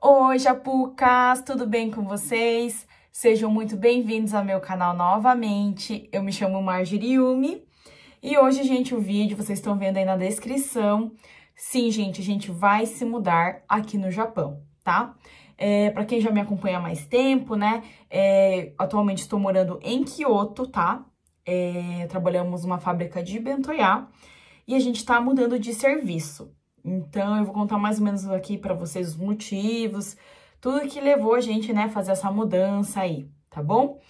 Oi, Japucas, tudo bem com vocês? Sejam muito bem-vindos ao meu canal novamente. Eu me chamo Marjorie Yumi e hoje, gente, o vídeo vocês estão vendo aí na descrição. Sim, gente, a gente vai se mudar aqui no Japão, tá? É, para quem já me acompanha há mais tempo, né? É, atualmente estou morando em Kyoto, tá? É, trabalhamos numa fábrica de bentoyá e a gente está mudando de serviço. Então, eu vou contar mais ou menos aqui para vocês os motivos, tudo que levou a gente, né, fazer essa mudança aí, tá bom?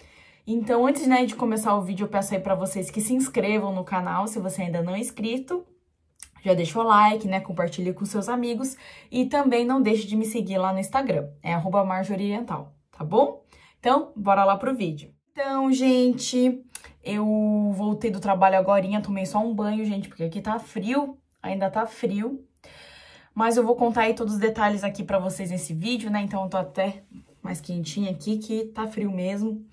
Então, antes né, de começar o vídeo, eu peço aí para vocês que se inscrevam no canal, se você ainda não é inscrito. Já deixa o like, né, compartilhe com seus amigos e também não deixe de me seguir lá no Instagram, é arroba tá bom? Então, bora lá pro vídeo. Então, gente, eu voltei do trabalho agora, tomei só um banho, gente, porque aqui tá frio, ainda tá frio, mas eu vou contar aí todos os detalhes aqui pra vocês nesse vídeo, né? Então eu tô até mais quentinha aqui, que tá frio mesmo.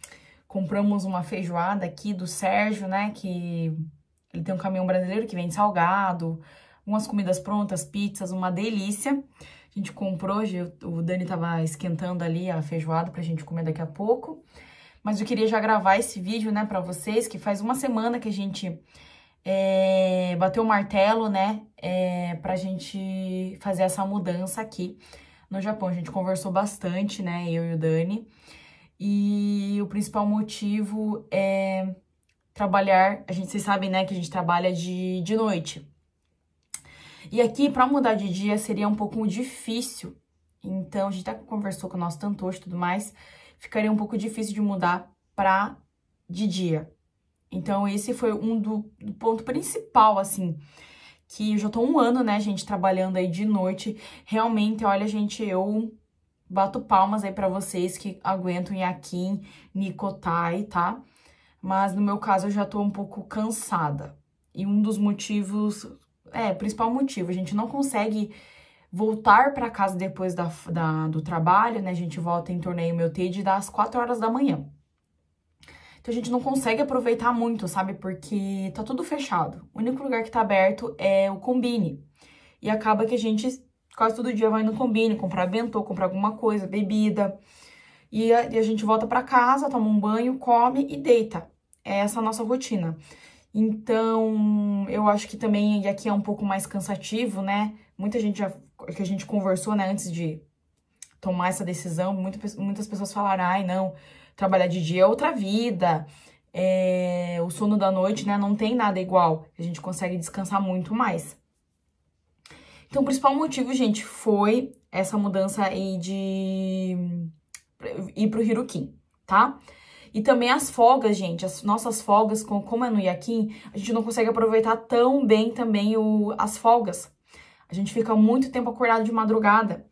Compramos uma feijoada aqui do Sérgio, né? Que ele tem um caminhão brasileiro que vende salgado, umas comidas prontas, pizzas, uma delícia. A gente comprou, hoje o Dani tava esquentando ali a feijoada pra gente comer daqui a pouco. Mas eu queria já gravar esse vídeo, né, pra vocês, que faz uma semana que a gente é, bater o martelo, né, é, pra gente fazer essa mudança aqui no Japão. A gente conversou bastante, né, eu e o Dani, e o principal motivo é trabalhar, a gente, vocês sabem, né, que a gente trabalha de, de noite. E aqui, para mudar de dia, seria um pouco difícil. Então, a gente até conversou com o nosso tantojo e tudo mais. Ficaria um pouco difícil de mudar para de dia. Então, esse foi um do, do ponto principal, assim, que eu já tô um ano, né, gente, trabalhando aí de noite. Realmente, olha, gente, eu bato palmas aí para vocês que aguentam Yakin, Nikotai, tá? Mas no meu caso, eu já tô um pouco cansada. E um dos motivos, é, principal motivo, a gente não consegue voltar para casa depois da, da, do trabalho, né? A gente volta em torneio meu TED das 4 horas da manhã. Então a gente não consegue aproveitar muito, sabe? Porque tá tudo fechado. O único lugar que tá aberto é o combine. E acaba que a gente quase todo dia vai no combine comprar bentô, comprar alguma coisa, bebida. E a, e a gente volta para casa, toma um banho, come e deita. É essa a nossa rotina. Então, eu acho que também aqui é um pouco mais cansativo, né? Muita gente já que a gente conversou, né, antes de tomar essa decisão, muito, muitas pessoas falaram, ai, não, trabalhar de dia é outra vida, é, o sono da noite, né, não tem nada igual, a gente consegue descansar muito mais. Então, o principal motivo, gente, foi essa mudança aí de ir pro Hirukin, tá? E também as folgas, gente, as nossas folgas, como é no Yakin, a gente não consegue aproveitar tão bem também o, as folgas. A gente fica muito tempo acordado de madrugada.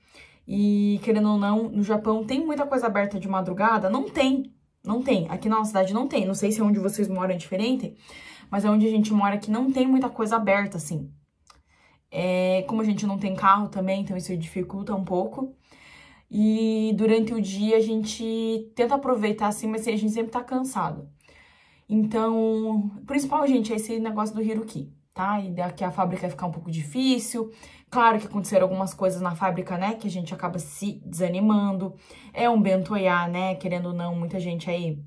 E querendo ou não, no Japão tem muita coisa aberta de madrugada? Não tem. Não tem. Aqui na nossa cidade não tem. Não sei se é onde vocês moram é diferente, mas é onde a gente mora que não tem muita coisa aberta, assim. É, como a gente não tem carro também, então isso dificulta um pouco. E durante o dia a gente tenta aproveitar assim, mas assim, a gente sempre tá cansado. Então, principal, gente, é esse negócio do Hiroki tá? E daqui a fábrica vai ficar um pouco difícil. Claro que aconteceram algumas coisas na fábrica, né? Que a gente acaba se desanimando. É um bentoiá, né? Querendo ou não, muita gente aí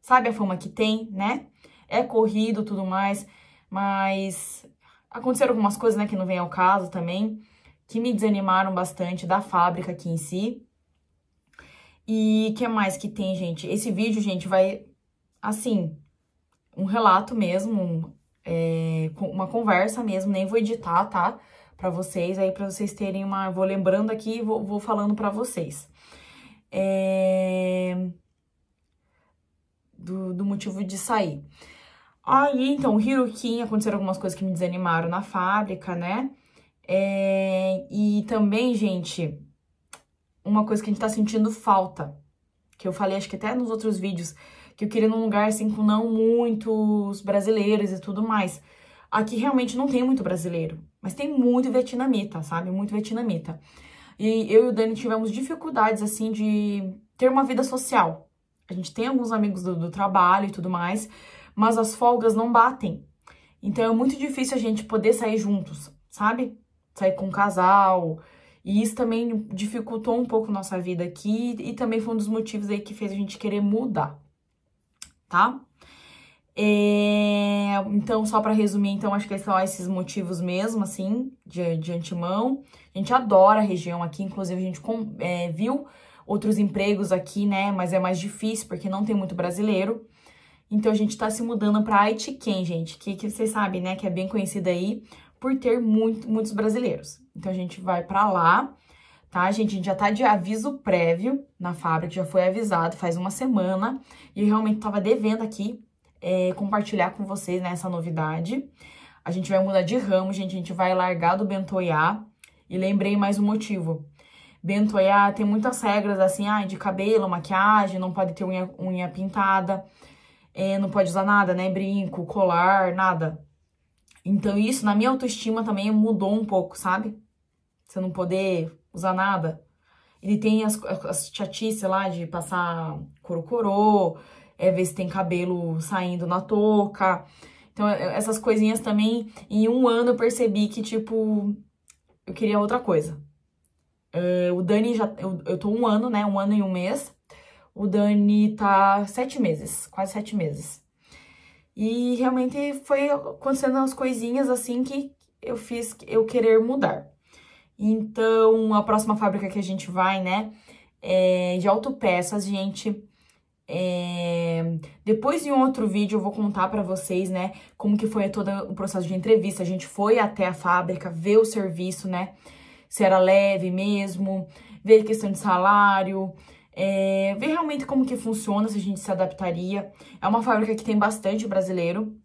sabe a fama que tem, né? É corrido tudo mais, mas aconteceram algumas coisas, né? Que não vem ao caso também, que me desanimaram bastante da fábrica aqui em si. E que mais que tem, gente? Esse vídeo, gente, vai assim, um relato mesmo, um é, uma conversa mesmo, nem vou editar, tá? Para vocês, aí para vocês terem uma. Vou lembrando aqui e vou, vou falando para vocês. É, do, do motivo de sair. Aí, então, Hirokin, aconteceram algumas coisas que me desanimaram na fábrica, né? É, e também, gente, uma coisa que a gente tá sentindo falta, que eu falei acho que até nos outros vídeos, que eu queria num lugar assim com não muitos brasileiros e tudo mais. Aqui realmente não tem muito brasileiro, mas tem muito vietnamita, sabe? Muito vietnamita. E eu e o Dani tivemos dificuldades assim de ter uma vida social. A gente tem alguns amigos do, do trabalho e tudo mais, mas as folgas não batem. Então é muito difícil a gente poder sair juntos, sabe? Sair com um casal, e isso também dificultou um pouco nossa vida aqui e também foi um dos motivos aí que fez a gente querer mudar tá? É, então, só para resumir, então, acho que são esses motivos mesmo, assim, de, de antemão. A gente adora a região aqui, inclusive a gente com, é, viu outros empregos aqui, né? Mas é mais difícil porque não tem muito brasileiro. Então, a gente tá se mudando pra Aitiquem, gente, que, que vocês sabem, né, que é bem conhecida aí por ter muito, muitos brasileiros. Então, a gente vai para lá tá, gente? A gente já tá de aviso prévio na fábrica, já foi avisado faz uma semana. E eu realmente tava devendo aqui é, compartilhar com vocês né, essa novidade. A gente vai mudar de ramo, gente. A gente vai largar do Bentoiá. E lembrei mais um motivo. Bentoiá tem muitas regras assim, ah, de cabelo, maquiagem, não pode ter unha, unha pintada, é, não pode usar nada, né? Brinco, colar, nada. Então isso, na minha autoestima também mudou um pouco, sabe? Você não poder usar nada. Ele tem as, as lá de passar coro, é ver se tem cabelo saindo na touca. Então, é, essas coisinhas também, em um ano eu percebi que, tipo, eu queria outra coisa. Uh, o Dani já. Eu, eu tô um ano, né? Um ano e um mês. O Dani tá sete meses, quase sete meses. E realmente foi acontecendo umas coisinhas assim que eu fiz eu querer mudar. Então, a próxima fábrica que a gente vai, né, é de autopeças, gente. É... Depois em um outro vídeo eu vou contar para vocês, né, como que foi todo o processo de entrevista. A gente foi até a fábrica ver o serviço, né, se era leve mesmo, ver a questão de salário, é... ver realmente como que funciona, se a gente se adaptaria. É uma fábrica que tem bastante brasileiro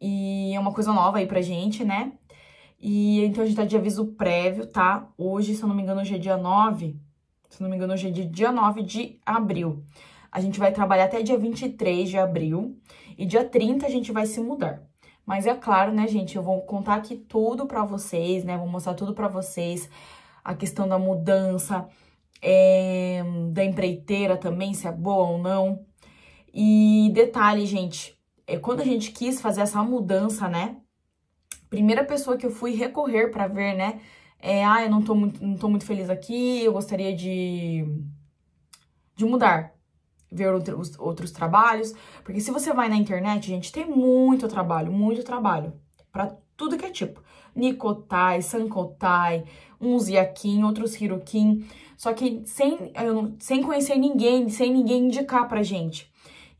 e é uma coisa nova aí pra gente, né. E então a gente tá de aviso prévio, tá? Hoje, se eu não me engano, hoje é dia 9. Se eu não me engano, hoje é dia 9 de abril. A gente vai trabalhar até dia 23 de abril e dia 30 a gente vai se mudar. Mas é claro, né, gente, eu vou contar aqui tudo para vocês, né? Vou mostrar tudo para vocês, a questão da mudança, é, da empreiteira também, se é boa ou não. E detalhe, gente, é, quando a gente quis fazer essa mudança, né? primeira pessoa que eu fui recorrer para ver, né? É, ah, eu não tô, muito, não tô muito feliz aqui, eu gostaria de, de mudar, ver outros, outros trabalhos. Porque se você vai na internet, gente, tem muito trabalho, muito trabalho. para tudo que é tipo. Nikotai, Sankotai, uns Yakin, outros Hirokin. Só que sem, eu, sem conhecer ninguém, sem ninguém indicar pra gente.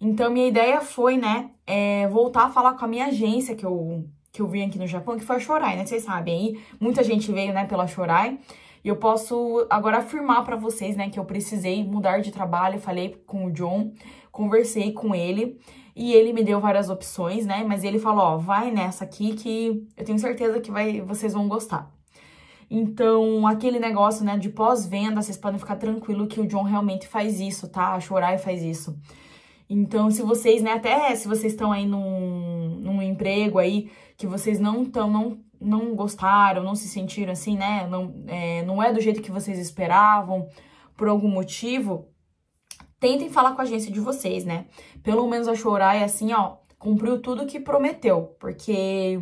Então, minha ideia foi, né, é, voltar a falar com a minha agência, que eu que eu vim aqui no Japão, que foi a Shorai, né? Vocês sabem aí, muita gente veio, né, pela Shorai. E eu posso agora afirmar para vocês, né, que eu precisei mudar de trabalho. Falei com o John, conversei com ele e ele me deu várias opções, né? Mas ele falou, ó, vai nessa aqui que eu tenho certeza que vai, vocês vão gostar. Então, aquele negócio, né, de pós-venda, vocês podem ficar tranquilo que o John realmente faz isso, tá? A Shorai faz isso. Então, se vocês, né, até se vocês estão aí num, num emprego aí que vocês não estão, não, não gostaram, não se sentiram assim, né, não é, não é do jeito que vocês esperavam, por algum motivo, tentem falar com a agência de vocês, né? Pelo menos a Shorai, assim, ó, cumpriu tudo que prometeu, porque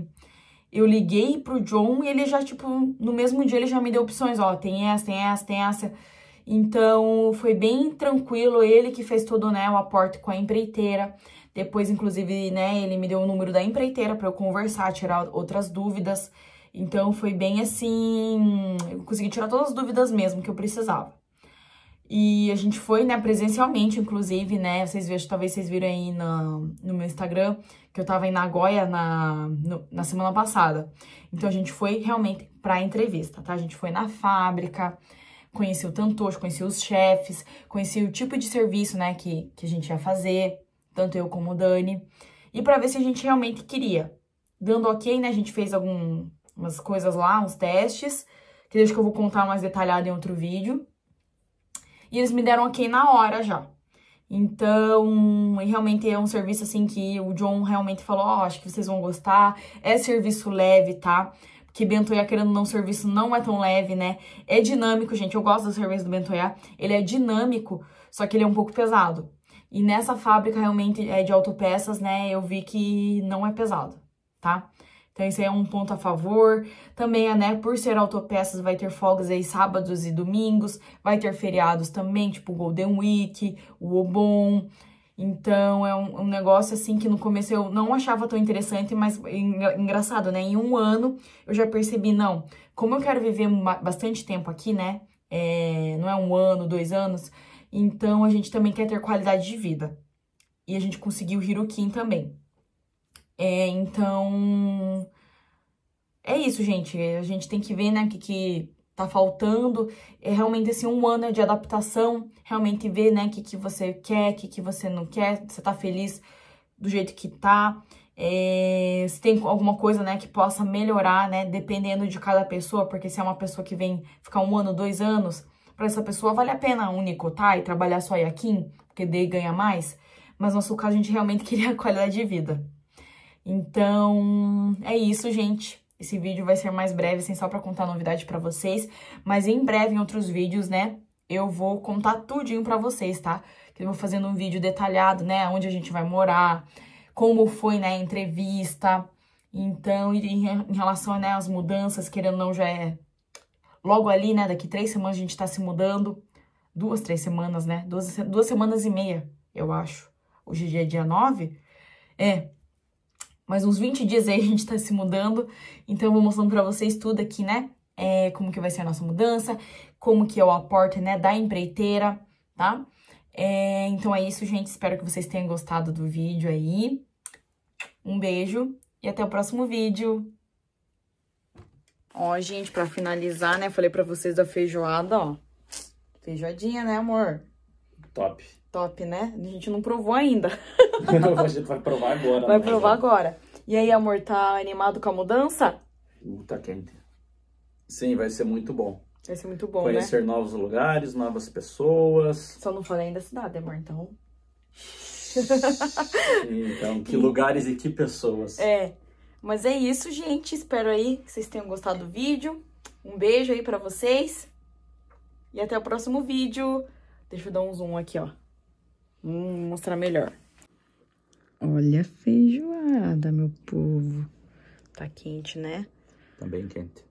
eu liguei pro John e ele já, tipo, no mesmo dia ele já me deu opções, ó, tem essa, tem essa, tem essa. Então, foi bem tranquilo, ele que fez todo né, o aporte com a empreiteira. Depois, inclusive, né, ele me deu o número da empreiteira para eu conversar, tirar outras dúvidas. Então, foi bem assim, eu consegui tirar todas as dúvidas mesmo que eu precisava. E a gente foi, né, presencialmente, inclusive, né, vocês vejam, talvez vocês viram aí na, no meu Instagram, que eu tava em Nagoya na, no, na semana passada. Então, a gente foi realmente pra entrevista, tá? A gente foi na fábrica, conhecer o tantor, conhecer os chefes, conhecer o tipo de serviço, né, que, que a gente ia fazer, tanto eu como o Dani, e para ver se a gente realmente queria. Dando ok, né, a gente fez algumas coisas lá, uns testes, que deixa que eu vou contar mais detalhado em outro vídeo. E eles me deram ok na hora já. Então, realmente é um serviço assim que o John realmente falou, ó, oh, acho que vocês vão gostar, é serviço leve, tá? que Bentoyá querendo não, serviço não é tão leve, né? É dinâmico, gente. Eu gosto do serviço do Bentoyá, Ele é dinâmico, só que ele é um pouco pesado. E nessa fábrica, realmente, é de autopeças, né? Eu vi que não é pesado, tá? Então, isso aí é um ponto a favor. Também, né, por ser autopeças, vai ter folgas aí sábados e domingos. Vai ter feriados também, tipo Golden Week, o Obon. Então, é um, um, negócio assim que no começo eu não achava tão interessante, mas engraçado, né? Em um ano eu já percebi, não, como eu quero viver bastante tempo aqui, né? É, não é um ano, dois anos, então a gente também quer ter qualidade de vida. E a gente conseguiu o Hirukin também. É, então. É isso, gente. A gente tem que ver, né, que, que tá faltando, é realmente assim, um ano de adaptação, realmente ver, né, o que, que você quer, o que, que você não quer, você tá feliz do jeito que tá, é, se tem alguma coisa, né, que possa melhorar, né, dependendo de cada pessoa, porque se é uma pessoa que vem ficar um ano, dois anos, para essa pessoa vale a pena unicotar e trabalhar só aqui porque daí ganha mais, mas no nosso caso a gente realmente queria a qualidade de vida. Então, é isso, gente. Esse vídeo vai ser mais breve, assim, só pra contar novidade pra vocês. Mas em breve, em outros vídeos, né, eu vou contar tudinho pra vocês, tá? Que eu vou fazendo um vídeo detalhado, né, onde a gente vai morar, como foi, né, a entrevista. Então, em relação, né, às mudanças, querendo ou não, já é logo ali, né, daqui três semanas a gente tá se mudando. Duas, três semanas, né? Duas, duas semanas e meia, eu acho. Hoje é dia 9. É, mais uns 20 dias aí a gente tá se mudando, então eu vou mostrando pra vocês tudo aqui, né? É, como que vai ser a nossa mudança, como que é o aporte, né, da empreiteira, tá? É, então é isso, gente, espero que vocês tenham gostado do vídeo aí. Um beijo e até o próximo vídeo! Ó, gente, pra finalizar, né, falei pra vocês da feijoada, ó. Feijoadinha, né, amor? Top. Top, né? A gente não provou ainda. a gente vai provar agora. Vai né? provar agora. E aí, amor, tá animado com a mudança? Uh, tá quente. Sim, vai ser muito bom. Vai ser muito bom, né? Conhecer né? novos lugares, novas pessoas. Só não falei ainda a cidade, amor, então... então, que e... lugares e que pessoas. É, mas é isso, gente. Espero aí que vocês tenham gostado do vídeo. Um beijo aí pra vocês. E até o próximo vídeo. Deixa eu dar um zoom aqui, ó. Hum, mostrar melhor. Olha a feijoada, meu povo. Tá quente, né? Tá bem quente.